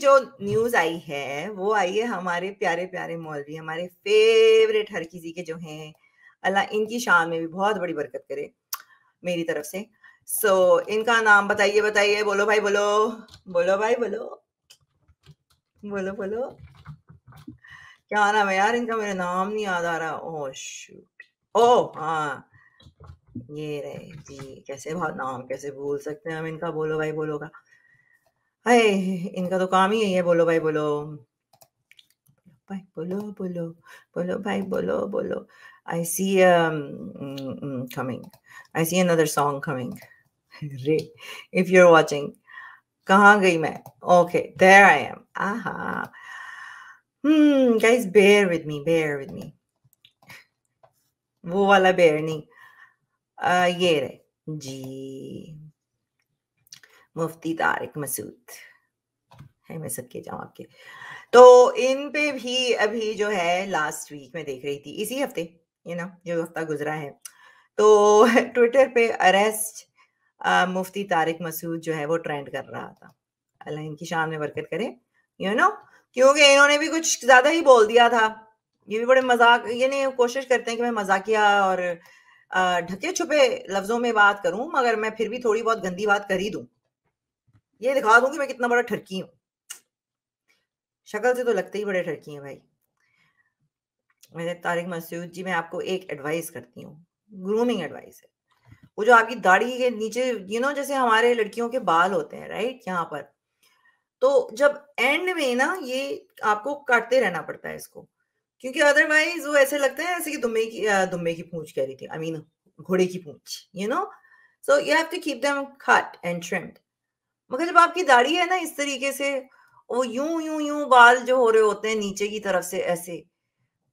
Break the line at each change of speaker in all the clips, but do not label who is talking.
जो न्यूज आई है वो आई है हमारे प्यारे प्यारे मौलवी हमारे फेवरेट हर किसी के जो हैं अल्लाह इनकी शान में भी बहुत बड़ी बरकत करे मेरी तरफ से सो so, इनका नाम बताइए बताइए बोलो भाई बोलो बोलो भाई बोलो बोलो बोलो क्या नाम है यार इनका मेरा नाम नहीं याद आ रहा ओ शूट ओ हाँ ये रहे जी कैसे नाम कैसे भूल सकते हैं हम इनका बोलो भाई बोलो का अरे इनका तो काम ही यही है बोलो भाई बोलो भाई बोलो बोलो बोलो भाई बोलो बोलो I see um, mm, mm, coming. I see another song coming. if you're watching, kahan gayi Okay, there I am. Aha. Hmm, guys, bear with me. Bear with me. Wala वाला बेर नहीं ये रहे जी मुफ्ती तारिक मसूद है मैं सबके जाऊँ आपके तो इन पे भी अभी जो है लास्ट वीक में देख रही थी इसी हफ्ते यू नो जो हफ्ता गुजरा है तो ट्विटर पे अरेस्ट मुफ्ती तारिक मसूद जो है वो ट्रेंड कर रहा था अल्लाह इनकी शान में बरकत करे यू नो क्योंकि इन्होंने भी कुछ ज्यादा ही बोल दिया था ये भी बड़े मजाक यानी कोशिश करते हैं कि मैं मजाकिया और ढके छुपे लफ्जों में बात करूं मगर मैं फिर भी थोड़ी बहुत गंदी बात कर ही दूं ये दिखा दूं कि मैं कितना बड़ा ठरकी हूँ शक्ल से तो लगते ही बड़े ठरकी हैं भाई मैंने तारिक मसूद जी मैं आपको एक एडवाइस करती हूँ ग्रूमिंग एडवाइस है वो जो आपकी दाढ़ी के नीचे यू नो जैसे हमारे लड़कियों के बाल होते हैं राइट यहाँ पर तो जब एंड में ना ये आपको काटते रहना पड़ता है इसको क्योंकि अदरवाइज वो ऐसे लगते है ऐसे कि दुम्बे की दुम्बे की पूंछ कह रही थी आई मीन घोड़े की पूंछ you know so you have to keep them cut and trimmed मगर जब आपकी दाढ़ी है ना इस तरीके से वो यूं यूं यूं बाल जो हो रहे होते हैं नीचे की तरफ से ऐसे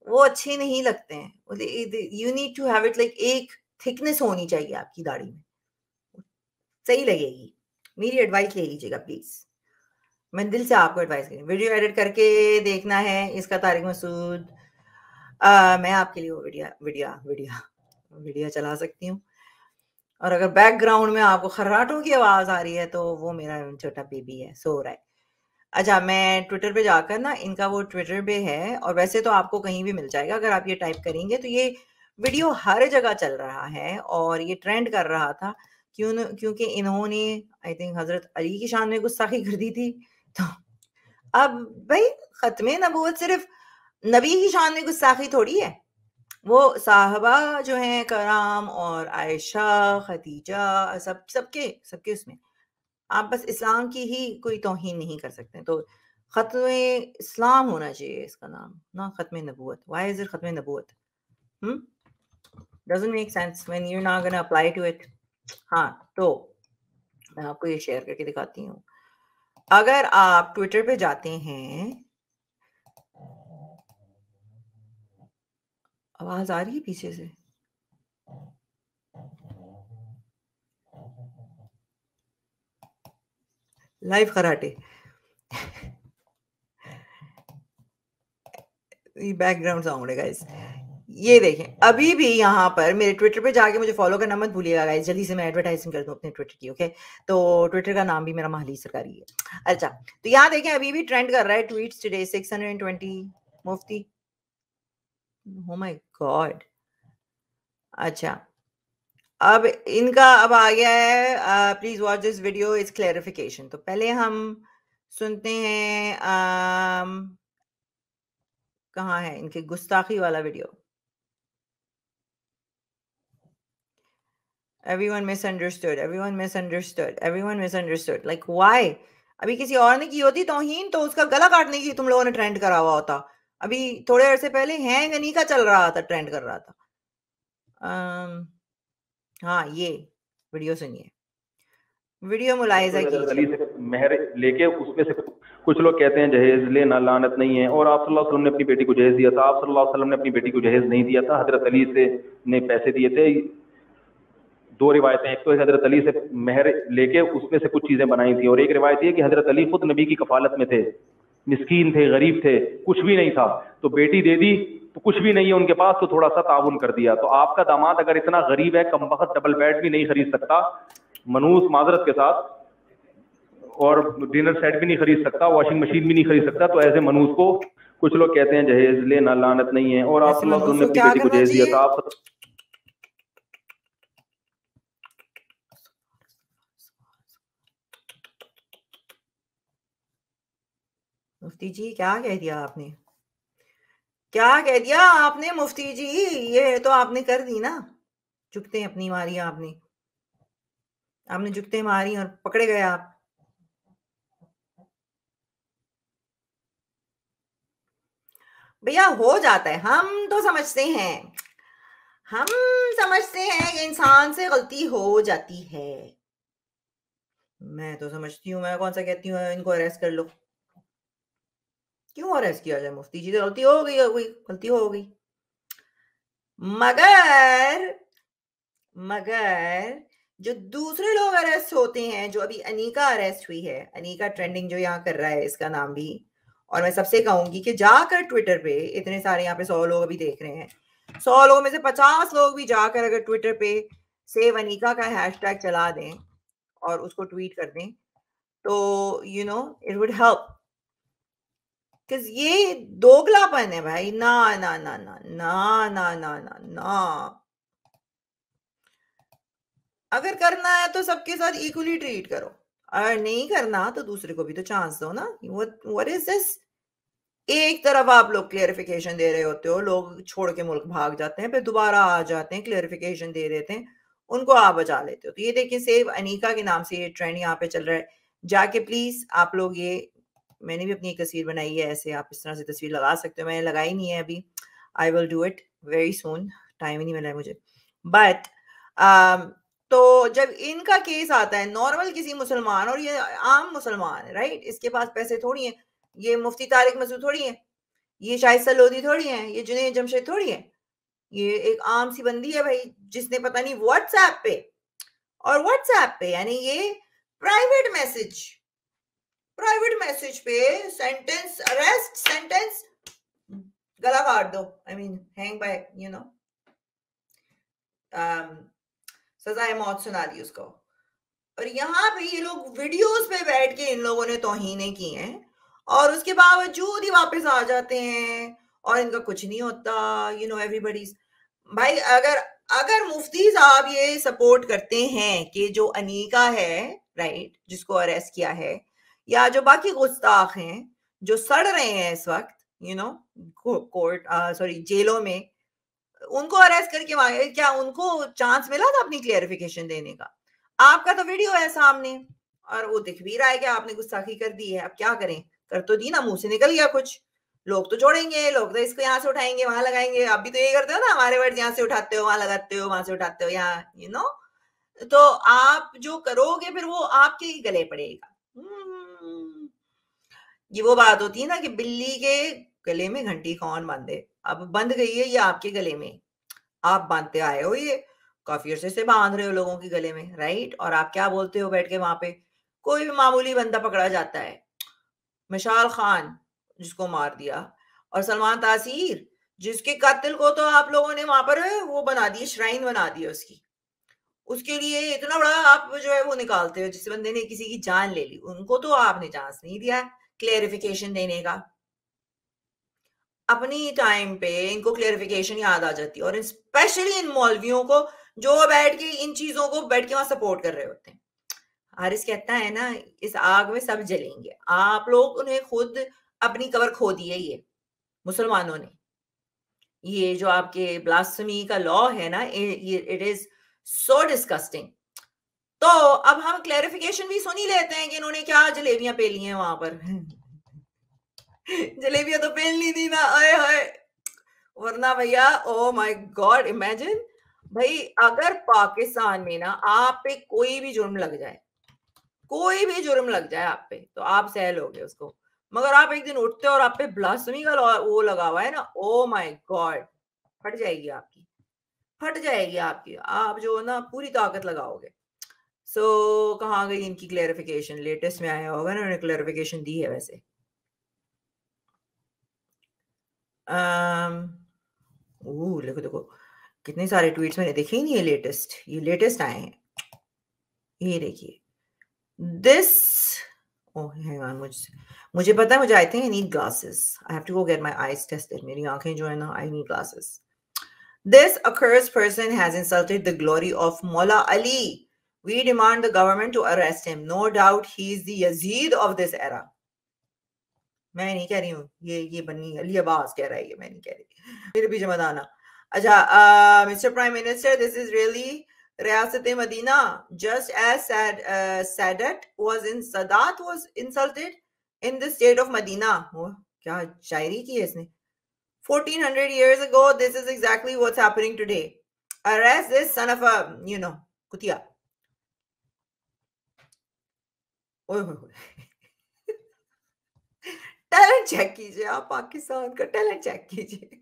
वो अच्छे नहीं लगते हैं you need to have it like एक थिकनेस होनी चाहिए आपकी दाढ़ी में सही लगेगी मेरी एडवाइस ले लीजिएगा प्लीज मैं दिल से आपको एडवाइस करी वीडियो एडिट करके देखना है इसका तारिक मसूद आ, मैं आपके लिए वो वीडियो वीडियो वीडियो वीडियो चला सकती हूँ और अगर बैकग्राउंड में आपको खर्राटों की आवाज आ रही है तो वो मेरा छोटा बेबी है सो रहा है अच्छा मैं ट्विटर पे जाकर ना इनका वो ट्विटर पे है और वैसे तो आपको कहीं भी मिल जाएगा अगर आप ये टाइप करेंगे तो ये वीडियो हर जगह चल रहा है और ये ट्रेंड कर रहा था क्यों क्योंकि इन्होंने आई थिंक हजरत अली की शान में गुस्साखी कर दी थी तो अब भाई खत्म नबूत सिर्फ नबी की शान में गुस्साखी थोड़ी है वो साहबा जो है कराम और आयशा खतीजा सब सबके सबके उसमें आप बस इस्लाम की ही कोई तोहिन नहीं कर सकते तो ख़त्म इस्लाम होना चाहिए इसका नाम ना ख़त्म नबूत वाई इज़ इट ख़त्म नबूत make sense when you not gonna apply to it हाँ तो मैं आपको ये शेयर करके दिखाती हूँ अगर आप ट्विटर पे जाते हैं आवाज आ रही है पीछे से लाइव कराटे बैकग्राउंड साउंड है गाइस ये देखें अभी भी यहाँ पर मेरे ट्विटर पे जाके मुझे फॉलो करना मत भूलिएगा गाइस जल्दी से मैं एडवर्टाइजिंग कर दूँ अपने ट्विटर की ओके तो ट्विटर का नाम भी मेरा महली सरकारी है अच्छा तो यहाँ देखें अभी भी ट्रेंड कर रहा है ट्वीट टुडे 620 मुफ्ती हो माय गॉड अच्छा अब इनका अब आ गया है please watch this video is clarification तो पहले हम सुनते हैं uh, कहाँ है इनके गुस्ताखी वाला video everyone misunderstood everyone misunderstood everyone misunderstood like why अभी किसी और ने की होती तोहीन तो उसका गला काटने की तुम लोगों ने ट्रेंड करा हुआ होता अभी थोड़े अरसे पहले हैंग नहीं का चल रहा था ट्रेंड कर रहा था um, हाँ ये वीडियो सुनिए वीडियो मुलायजा की
मेहर लेके उसमें से कुछ लोग कहते हैं जहेज लेना लानत नहीं है और आप सल्लल्लाहु अलैहि वसल्लम ने अपनी बेटी को जहेज दिया था आप सल्लल्लाहु अलैहि वसल्लम ने अपनी बेटी को जहेज नहीं दिया था हजरत अली से ने पैसे दिए थे दो रिवायतें एक तो हजरत अली से मेहर लेके उसमें से कुछ चीज़ें बनाई थी और एक रिवायत ये कि हजरत अली खुद नबी की कफालत में थे मिस्कीन थे गरीब थे कुछ भी नहीं था तो बेटी दे दी तो कुछ भी नहीं है उनके पास तो थोड़ा सा ताउन कर दिया तो आपका दामाद अगर इतना गरीब है कम वक्त डबल बेड भी नहीं खरीद सकता मनूस माजरत के साथ और डिनर सेट भी नहीं खरीद सकता वॉशिंग मशीन भी नहीं खरीद सकता तो ऐसे मनूस को कुछ लोग कहते हैं जहेज लेना लानत नहीं है और आप लोग बेटी को जहेज दिया था आप
मुफ्ती जी क्या कह दिया आपने क्या कह दिया आपने मुफ्ती जी ये तो आपने कर दी ना चुकते अपनी मारी आपने आपने झुकते मारी और पकड़े गए आप भैया हो जाता है हम तो समझते हैं हम समझते हैं कि इंसान से गलती हो जाती है मैं तो समझती हूँ मैं कौन सा कहती हूँ इनको अरेस्ट कर लो क्यों अरेस्ट किया जाए मुफ्ती जी तो गलती हो गई हो गई गलती हो गई मगर मगर जो दूसरे लोग अरेस्ट होते हैं जो अभी अनीका अरेस्ट हुई है अनीका ट्रेंडिंग जो यहाँ कर रहा है इसका नाम भी और मैं सबसे कहूंगी कि जाकर ट्विटर पे इतने सारे यहाँ पे सौ लोग अभी देख रहे हैं सौ लोगों में से पचास लोग भी जाकर अगर ट्विटर पे सेव अनिका का हैशटैग चला दें और उसको ट्वीट कर दें तो you know it would help because ये दोगलापन है भाई ना ना ना ना ना ना ना ना ना अगर करना है तो सबके साथ इक्वली ट्रीट करो और नहीं करना तो दूसरे को भी तो चांस दो ना व्हाट इज दिस एक तरफ आप लोग क्लियरिफिकेशन दे रहे होते हो लोग छोड़ के मुल्क भाग जाते हैं फिर दोबारा आ जाते हैं क्लियरिफिकेशन दे रहे थे उनको आप बचा लेते हो तो ये देखिए सेव अनिका के नाम से ये ट्रेंड यहाँ पे चल रहा है जाके प्लीज आप लोग ये मैंने भी अपनी एक तस्वीर बनाई है ऐसे आप इस तरह से तस्वीर लगा सकते हो मैंने लगाई नहीं है अभी I will do it very soon time ही नहीं मिला है मुझे बट uh, um, तो जब इनका केस आता है नॉर्मल किसी मुसलमान और ये आम मुसलमान है राइट इसके पास पैसे थोड़ी हैं ये मुफ्ती तारिक मसूद थोड़ी हैं ये शाहिद सलोदी थोड़ी हैं ये जुनेद जमशेद थोड़ी हैं ये एक आम सी बंदी है भाई जिसने पता नहीं व्हाट्सएप पे और व्हाट्सएप पे यानी ये प्राइवेट मैसेज प्राइवेट मैसेज पे सेंटेंस अरेस्ट सेंटेंस गला काट दो I mean hang by you know सजाए मौत सुना दी उसको और यहाँ पे ये लोग वीडियोस पे बैठ के इन लोगों ने तोहिने की हैं और उसके बावजूद ही वापस आ जाते हैं और इनका कुछ नहीं होता यू नो एवरीबडी भाई अगर अगर मुफ्ती साहब ये सपोर्ट करते हैं कि जो अनीका है राइट right, जिसको अरेस्ट किया है या जो बाकी गुस्ताख हैं जो सड़ रहे हैं इस वक्त यू नो कोर्ट सॉरी जेलों में उनको अरेस्ट करके मांगे क्या उनको चांस मिला था अपनी क्लियरिफिकेशन देने का आपका तो वीडियो है सामने और वो दिख भी रहा है कि आपने गुस्ताखी कर दी है अब क्या करें कर तो दी ना मुंह से निकल गया कुछ लोग तो जोड़ेंगे लोग तो इसको यहाँ से उठाएंगे वहां लगाएंगे आप भी तो ये करते हो ना हमारे वर्ड यहाँ से उठाते हो वहां लगाते हो वहां से उठाते हो यहाँ यू नो तो आप जो करोगे फिर वो आपके गले पड़ेगा ये वो बात होती है ना कि बिल्ली के गले में घंटी कौन बांधे अब बंद गई है ये आपके गले में आप बांधते आए हो ये काफी अरसे से बांध रहे हो लोगों के गले में राइट और आप क्या बोलते हो बैठ के वहां पे कोई भी मामूली बंदा पकड़ा जाता है मशाल खान जिसको मार दिया और सलमान तासीर जिसके कातिल को तो आप लोगों ने वहां पर वो बना दी श्राइन बना दी उसकी उसके लिए इतना बड़ा आप जो है वो निकालते हो जिस बंदे ने किसी की जान ले ली उनको तो आपने चांस नहीं दिया है क्लेरिफिकेशन देने का अपनी टाइम पे इनको क्लेरिफिकेशन याद आ जाती है और स्पेशली इन मौलवियों को जो बैठ के इन चीजों को बैठ के वहां सपोर्ट कर रहे होते हैं हारिस कहता है ना इस आग में सब जलेंगे आप लोग उन्हें खुद अपनी कवर खो दी है ये मुसलमानों ने ये जो आपके ब्लास्मी का लॉ है ना इट इज सो डिस्कस्टिंग तो अब हम क्लैरिफिकेशन भी सुनी लेते हैं कि इन्होंने क्या जलेबियां पेली हैं वहां पर जलेबियां तो पेल नहीं थी ना अये हाय वरना भैया ओ माय गॉड इमेजिन भाई अगर पाकिस्तान में ना आप पे कोई भी जुर्म लग जाए कोई भी जुर्म लग जाए आप पे तो आप सह लोगे उसको मगर आप एक दिन उठते हो और आप पे ब्लास्मी का वो लगा हुआ है ना ओ माय गॉड फट जाएगी आपकी फट जाएगी आपकी आप जो ना पूरी ताकत लगाओगे सो so, कहाँ गई इनकी क्लैरिफिकेशन लेटेस्ट में आया होगा ना उन्होंने क्लैरिफिकेशन दी है वैसे um, देखो देखो कितने सारे ट्वीट्स मैंने देखे ही नहीं है लेटेस्ट ये लेटेस्ट आए हैं ये देखिए दिस ओह मुझसे मुझे पता है मुझे I think I need glasses I have to go get my eyes tested मेरी आंखें जो है ना I need glasses this accursed person has insulted the glory of Maula Ali We demand the government to arrest him. No doubt he is the Yazid of this era. मैं नहीं कह रही हूँ ये ये बनी अली अब्बास कह रहा है ये मैं नहीं कह रही मेरे पीछे मत आना अच्छा mister prime minister this is really रियासत Madina just as Sadat was in Sadat was insulted in the state of Madina क्या शायरी की है इसने 1400 years ago this is exactly what's happening today arrest this son of a you know kutia talent check कीजिए आप पाकिस्तान का talent check कीजिए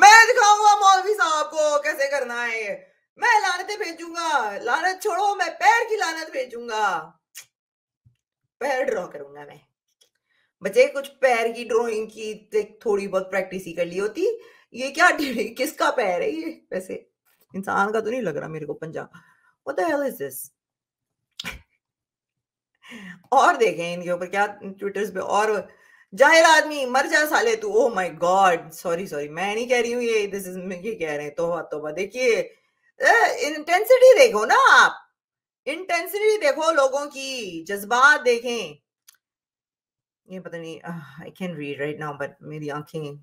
मैं दिखाऊंगा मौलवी साहब को कैसे करना है मैं लानते भेजूंगा लानत छोड़ो मैं पैर की लानत भेजूंगा पैर ड्रॉ करूंगा मैं बच्चे कुछ पैर की ड्राइंग की थोड़ी बहुत प्रैक्टिस ही कर ली होती ये क्या किसका पैर है ये वैसे इंसान का तो नहीं लग रहा मेरे को पंजा What the hell is this? और देखें इनके ऊपर क्या ट्विटर्स पे और जाहिर आदमी मर जा साले तू oh my god sorry sorry मैं नहीं कह रही हूँ ये दिस इज ये कह रहे हैं तो तोबा देखिए इंटेंसिटी देखो ना आप इंटेंसिटी देखो लोगों की जज्बात देखें ये पता नहीं I can read right now but मेरी आंखें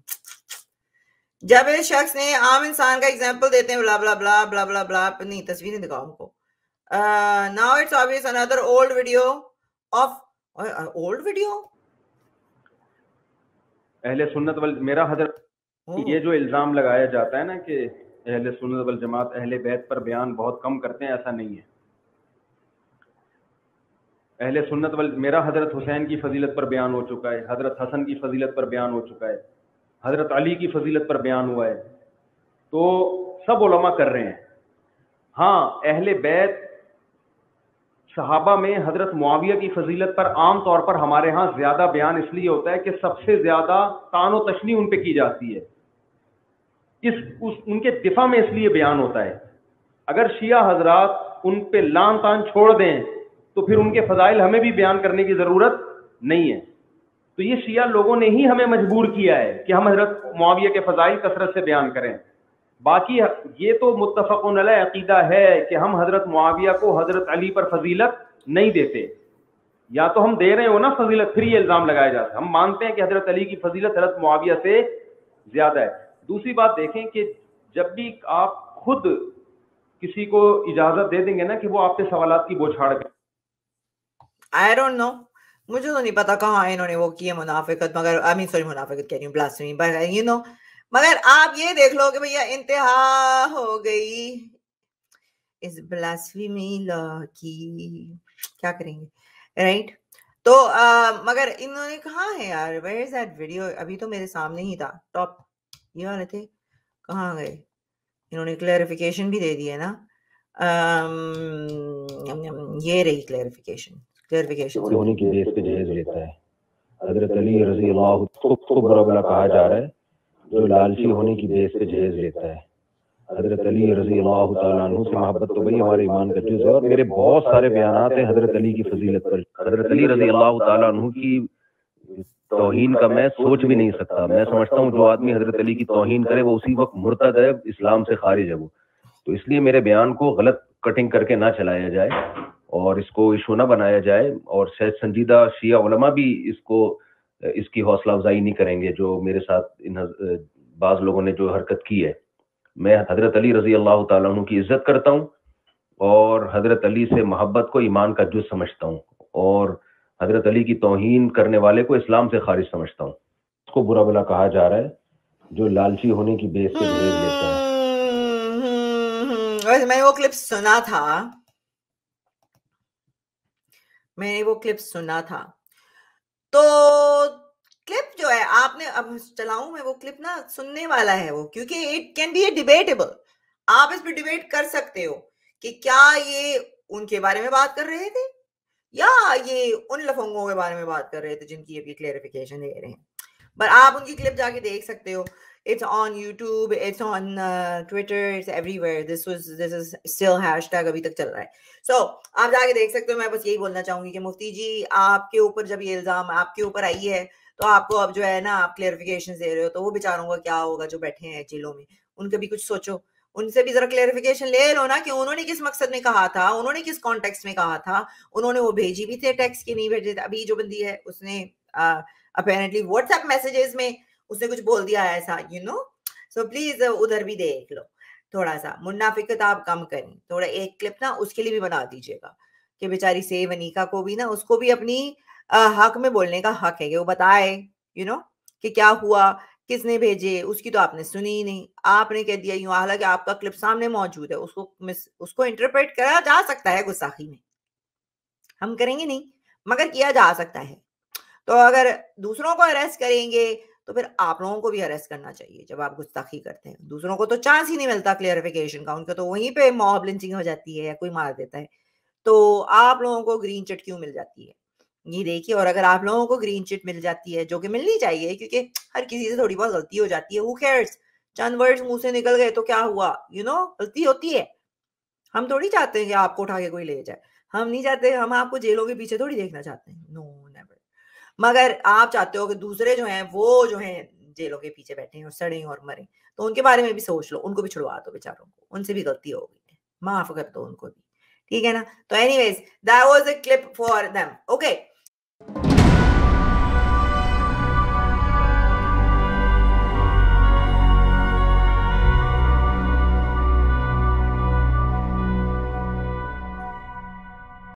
जब इस शख्स ने आम इंसान का एग्जाम्पल देते हैं बला बला बला बला बला नहीं तस्वीर नहीं दिखाओ हमको now it's obvious another old video of old video
अहले सुन्नत वल मेरा हजर ये जो इल्ज़ाम लगाया जाता है ना कि अहले सुन्नत वल जमात अहले बैत पर बयान बहुत कम करते हैं ऐसा नहीं है अहले सुन्नत वल मेरा हजरत हुसैन की फजीलत पर बयान हो चुका है हजरत हसन की फजीलत पर बयान हो चुका है हज़रत अली की फजीलत पर बयान हुआ है तो सब ओलमा कर रहे हैं हाँ अहल बैत सहाबा में हज़रत मुआविया की फजीलत पर आम तौर पर हमारे यहाँ ज़्यादा बयान इसलिए होता है कि सबसे ज़्यादा तान तशनी उन पर की जाती है इस उस उनके दिफा में इसलिए बयान होता है अगर शिया हजरात उन पर लान तान छोड़ दें तो फिर उनके फ़जाइल हमें भी बयान करने की ज़रूरत नहीं है तो ये शिया लोगों ने ही हमें मजबूर किया है कि हम हजरत मुआविया के फ़जाइल कसरत से बयान करें बाकी ये तो मुतफ़न अकीदा है कि हम हजरत मुआविया को हजरत अली पर फजीलत नहीं देते या तो हम दे रहे हो ना फजीलत फिर ये इल्ज़ाम लगाया जाता है हम मानते हैं कि हजरत अली की फजीलत हजरत मुआविया से ज़्यादा है दूसरी बात देखें कि जब भी आप खुद किसी को इजाज़त दे देंगे ना कि वो आपके सवाल की बोछाड़ करें आई डोंट नो मुझे तो नहीं पता कहाँ इन्होंने
वो किए मुनाफिकत मगर आई मीन सॉरी मुनाफिकत कह रही हूँ ब्लास्मी बट यू नो मगर आप ये देख लो कि भैया इंतहा हो गई इस ब्लास्मी लॉ की क्या करेंगे राइट right? तो आ, uh, मगर इन्होंने कहा है यार वेयर इज दैट वीडियो अभी तो मेरे सामने ही था टॉप ये वाले थे कहाँ गए इन्होंने क्लेरिफिकेशन भी दे दी है ना आ, um, ये रही
क्लेरिफिकेशन क्लेरिफिकेशन होने की वजह जहेज लेता है हजरत अली रजी अल्लाह खूब खूब कहा जा रहा है जो लालची होने की वजह से जहेज लेता है हजरत अली रजी अल्लाह तु से मोहब्बत तो भाई हमारे ईमान का जुज़ है और मेरे बहुत सारे बयान हैं हजरत अली की फजीलत पर हजरत अली रजी अल्लाह की तोहन का मैं सोच भी नहीं सकता मैं समझता हूँ जो आदमी हजरत अली की तोहन करे वो उसी वक्त मुर्तद है इस्लाम से खारिज है वो तो इसलिए मेरे बयान को गलत कटिंग करके ना चलाया जाए और इसको इशू ना बनाया जाए और शायद संजीदा शिया भी इसको इसकी हौसला अफजाई नहीं करेंगे जो मेरे साथ इन बाज लोगों ने जो हरकत की है मैं हजरत अली रजी अल्लाह तुम की इज्जत करता हूँ और हजरत अली से मोहब्बत को ईमान का जुज समझता हूँ और हजरत अली की तोहन करने वाले को इस्लाम से खारिज समझता हूँ उसको बुरा भला कहा जा रहा है जो लालची होने की बेस से भेज लेता
है हम्म, हम्म, हम्म। मैं वो क्लिप सुना था मैंने वो क्लिप सुना था तो क्लिप जो है आपने अब चलाऊं मैं वो क्लिप ना सुनने वाला है वो क्योंकि it can be a debatable आप इस पर डिबेट कर सकते हो कि क्या ये उनके बारे में बात कर रहे थे या ये उन लफंगों के बारे में बात कर रहे थे जिनकी अभी क्लेरिफिकेशन दे रहे हैं पर आप उनकी क्लिप जाके देख सकते हो It's on YouTube. It's on uh, Twitter. It's everywhere. This was this is still hashtag abhi tak chal raha hai So aap जाके देख सकते हो. मैं बस यही बोलना चाहूंगी कि मुफ्ती जी आपके ऊपर जब ये इल्जाम आपके ऊपर आई है तो आपको अब जो है ना आप क्लियरिफिकेशन दे रहे हो तो वो बेचारों का क्या होगा जो बैठे हैं जेलों में उनका भी कुछ सोचो उनसे भी जरा क्लेरिफिकेशन ले लो ना कि उन्होंने किस मकसद में कहा था उन्होंने किस कॉन्टेक्स्ट में कहा था उन्होंने वो भेजी भी थे टेक्स्ट की नहीं भेजे थे अभी जो बंदी है उसने अपेरेंटली व्हाट्सएप मैसेजेस में उसने कुछ बोल दिया ऐसा यू नो सो प्लीज उधर भी देख लो थोड़ा सा मुन्नाफिक तो आप कम करें थोड़ा एक क्लिप ना उसके लिए भी बना दीजिएगा कि बेचारी से वनीका को भी ना उसको भी अपनी हक में बोलने का हक है कि वो बताए यू नो कि क्या हुआ किसने भेजे उसकी तो आपने सुनी ही नहीं आपने कह दिया यूं हालांकि आपका क्लिप सामने मौजूद है उसको मिस उसको इंटरप्रेट करा जा सकता है गुस्साखी में हम करेंगे नहीं मगर किया जा सकता है तो अगर दूसरों को अरेस्ट करेंगे तो फिर आप लोगों को भी अरेस्ट करना चाहिए जब आप गुस्ताखी करते हैं दूसरों को तो चांस ही नहीं मिलता क्लियरिफिकेशन का उनके तो वहीं पे मॉब लिंचिंग हो जाती है या कोई मार देता है तो आप लोगों को ग्रीन चिट क्यों मिल जाती है ये देखिए और अगर आप लोगों को ग्रीन चिट मिल जाती है जो कि मिलनी चाहिए क्योंकि हर किसी से थोड़ी बहुत गलती हो जाती है वो केयर्स चंद वर्ड्स मुंह से निकल गए तो क्या हुआ यू you नो know, गलती होती है हम थोड़ी चाहते हैं कि आपको उठा के कोई ले जाए हम नहीं चाहते हम आपको जेलों के पीछे थोड़ी देखना चाहते हैं नो no. मगर आप चाहते हो कि दूसरे जो हैं वो जो हैं जेलों के पीछे बैठे हैं और सड़े और मरे तो उनके बारे में भी सोच लो उनको भी छुड़वा दो बेचारों को उनसे भी गलती हो गई है माफ कर दो उनको भी ठीक है ना तो was that was a clip for them okay